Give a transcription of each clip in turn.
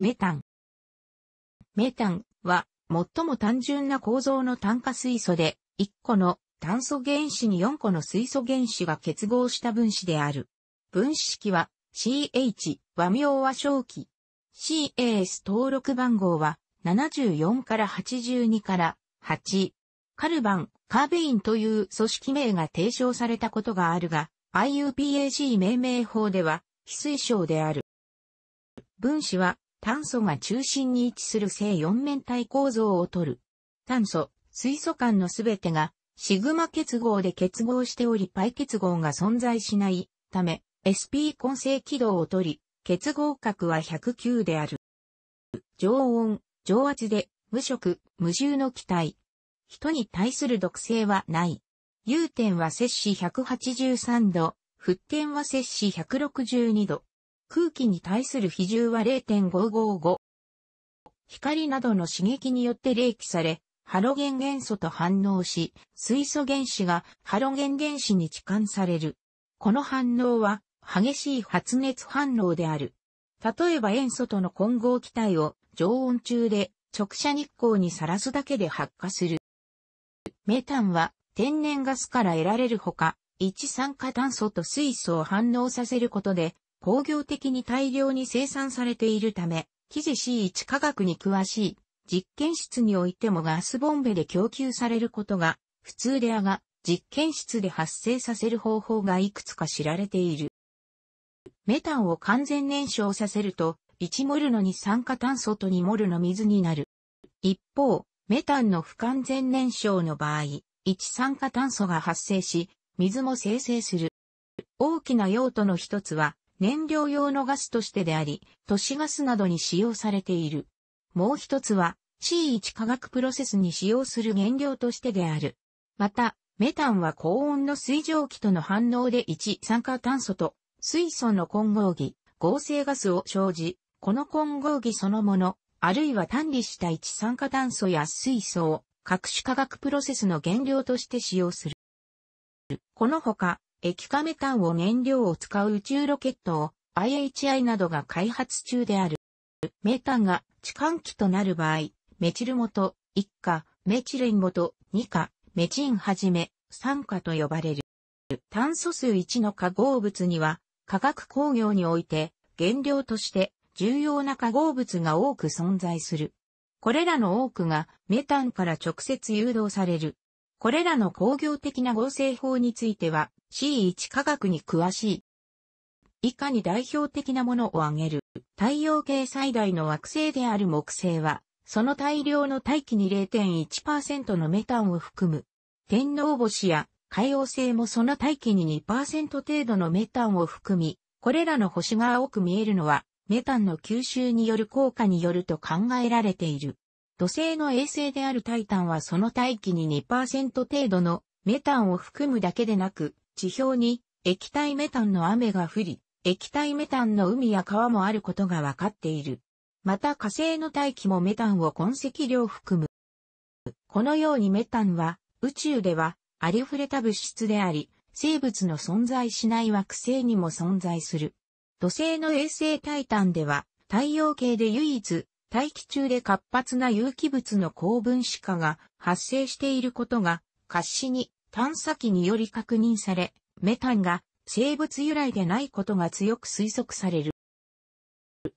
メタン。メタンは最も単純な構造の炭化水素で、1個の炭素原子に4個の水素原子が結合した分子である。分子式は CH 和名は正規。CAS 登録番号は74から82から8。カルバン、カーベインという組織名が提唱されたことがあるが、IUPAC 命名法では非推奨である。分子は炭素が中心に位置する正四面体構造をとる。炭素、水素間のすべてが、シグマ結合で結合しており、パイ結合が存在しないため、SP 混成軌道をとり、結合角は109である。常温、常圧で、無色、無重の気体。人に対する毒性はない。融点は摂氏183度、沸点は摂氏162度。空気に対する比重は0.555。光などの刺激によって冷気され、ハロゲン元素と反応し、水素原子がハロゲン原子に置換される。この反応は激しい発熱反応である。例えば塩素との混合気体を常温中で直射日光にさらすだけで発火する。メタンは天然ガスから得られるほか、一酸化炭素と水素を反応させることで工業的に大量に生産されているため、記事 C1 科学に詳しい実験室においてもガスボンベで供給されることが普通であが、実験室で発生させる方法がいくつか知られている。メタンを完全燃焼させると、1モルの二酸化炭素と2モルの水になる。一方、メタンの不完全燃焼の場合、1酸化炭素が発生し、水も生成する。大きな用途の一つは、燃料用のガスとしてであり、都市ガスなどに使用されている。もう一つは C1 化学プロセスに使用する原料としてである。また、メタンは高温の水蒸気との反応で一酸化炭素と水素の混合技、合成ガスを生じ、この混合技そのもの、あるいは単理した一酸化炭素や水素を各種化学プロセスの原料として使用する。このほか、液化メタンを燃料を使う宇宙ロケットを IHI などが開発中である。メタンが置換気となる場合、メチル元、1価、メチレン元、2価、メチンはじめ、3価と呼ばれる。炭素数1の化合物には、化学工業において、原料として重要な化合物が多く存在する。これらの多くがメタンから直接誘導される。これらの工業的な合成法については、C1 科学に詳しい。以下に代表的なものを挙げる。太陽系最大の惑星である木星は、その大量の大気に0.1%のメタンを含む。天皇星や海王星もその大気に2%程度のメタンを含み、これらの星が青く見えるのは、メタンの吸収による効果によると考えられている。土星の衛星であるタイタンはその大気に2%程度のメタンを含むだけでなく、地表に液体メタンの雨が降り、液体メタンの海や川もあることが分かっている。また火星の大気もメタンを痕跡量含む。このようにメタンは宇宙ではありふれた物質であり、生物の存在しない惑星にも存在する。土星の衛星タイタンでは太陽系で唯一大気中で活発な有機物の高分子化が発生していることが、活死に探査機により確認され、メタンが生物由来でないことが強く推測される。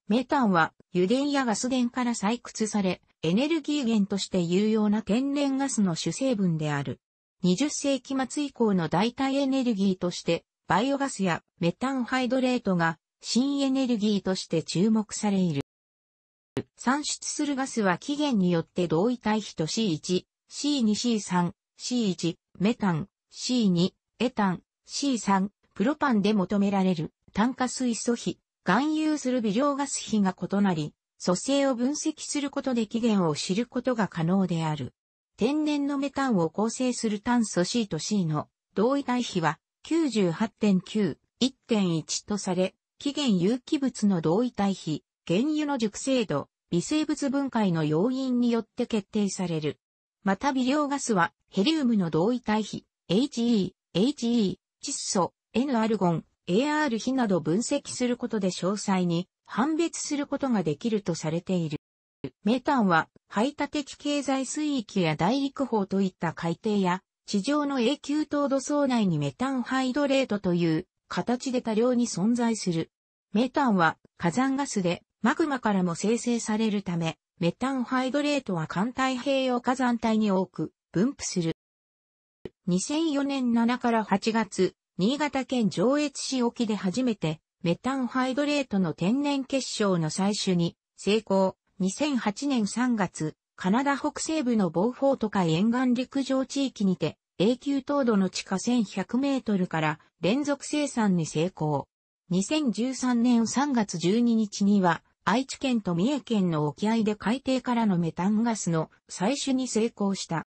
メタンは油田やガス田から採掘され、エネルギー源として有用な天然ガスの主成分である。20世紀末以降の代替エネルギーとして、バイオガスやメタンハイドレートが新エネルギーとして注目されいる。産出するガスは期限によって同位体比と C1、C2C3、C1、メタン、C2、エタン、C3、プロパンで求められる炭化水素比、含有する微量ガス比が異なり、組成を分析することで起源を知ることが可能である。天然のメタンを構成する炭素 C と C の同位体比は98.9、1.1とされ、起源有機物の同位体比、原油の熟成度、微生物分解の要因によって決定される。また微量ガスは、ヘリウムの同位体比、HE、HE、窒素、N アルゴン、AR 比など分析することで詳細に判別することができるとされている。メタンは排他的経済水域や大陸法といった海底や地上の永久凍土層内にメタンハイドレートという形で多量に存在する。メタンは火山ガスでマグマからも生成されるためメタンハイドレートは環太平洋火山帯に多く分布する。2004年7から8月、新潟県上越市沖で初めてメタンハイドレートの天然結晶の採取に成功。2008年3月、カナダ北西部のボーフォート海沿岸陸上地域にて、永久凍土の地下1100メートルから連続生産に成功。2013年3月12日には、愛知県と三重県の沖合で海底からのメタンガスの採取に成功した。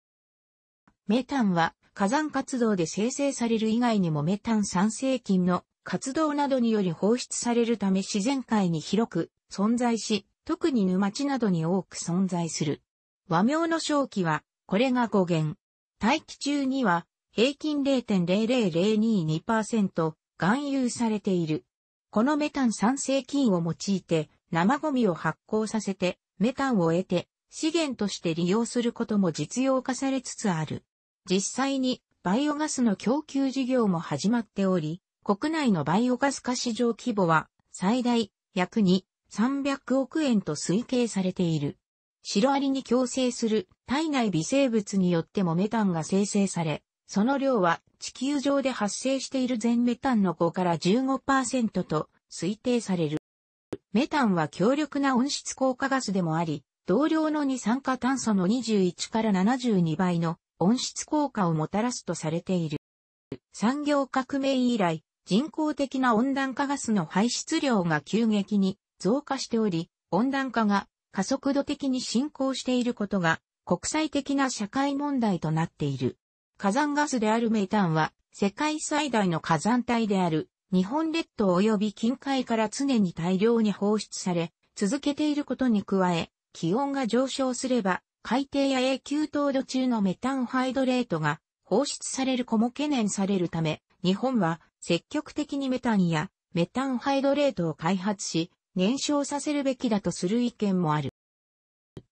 メタンは火山活動で生成される以外にもメタン酸性菌の活動などにより放出されるため自然界に広く存在し、特に沼地などに多く存在する。和名の正気は、これが語源。大気中には、平均0.00022%含有されている。このメタン酸性菌を用いて、生ゴミを発酵させて、メタンを得て、資源として利用することも実用化されつつある。実際に、バイオガスの供給事業も始まっており、国内のバイオガス化市場規模は、最大、約2、300億円と推計されている。シロアリに共生する体内微生物によってもメタンが生成され、その量は地球上で発生している全メタンの5から15%と推定される。メタンは強力な温室効果ガスでもあり、同量の二酸化炭素の21から72倍の温室効果をもたらすとされている。産業革命以来、人工的な温暖化ガスの排出量が急激に増加しており、温暖化が加速度的に進行していることが国際的な社会問題となっている。火山ガスであるメタンは世界最大の火山帯である日本列島及び近海から常に大量に放出され、続けていることに加え、気温が上昇すれば、海底や永久凍土中のメタンハイドレートが放出される子も懸念されるため、日本は積極的にメタンやメタンハイドレートを開発し、燃焼させるべきだとする意見もある。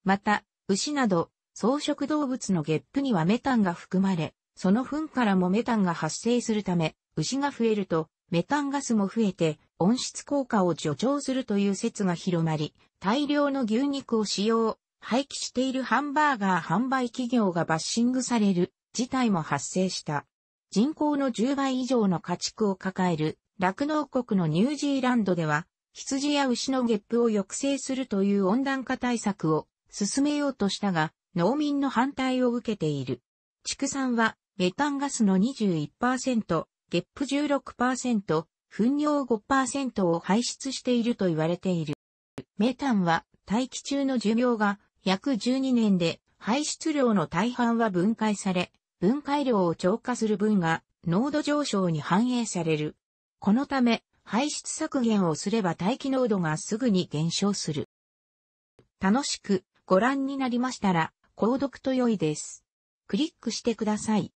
また、牛など草食動物のゲップにはメタンが含まれ、その糞からもメタンが発生するため、牛が増えるとメタンガスも増えて温室効果を助長するという説が広まり、大量の牛肉を使用、廃棄しているハンバーガー販売企業がバッシングされる事態も発生した。人口の10倍以上の家畜を抱える酪農国のニュージーランドでは、羊や牛のゲップを抑制するという温暖化対策を進めようとしたが、農民の反対を受けている。畜産はメタンガスの21%、ゲップ16%、糞尿5%を排出していると言われている。メタンは大気中の寿命が約12年で排出量の大半は分解され、分解量を超過する分が濃度上昇に反映される。このため排出削減をすれば大気濃度がすぐに減少する。楽しくご覧になりましたら、購読と良いです。クリックしてください。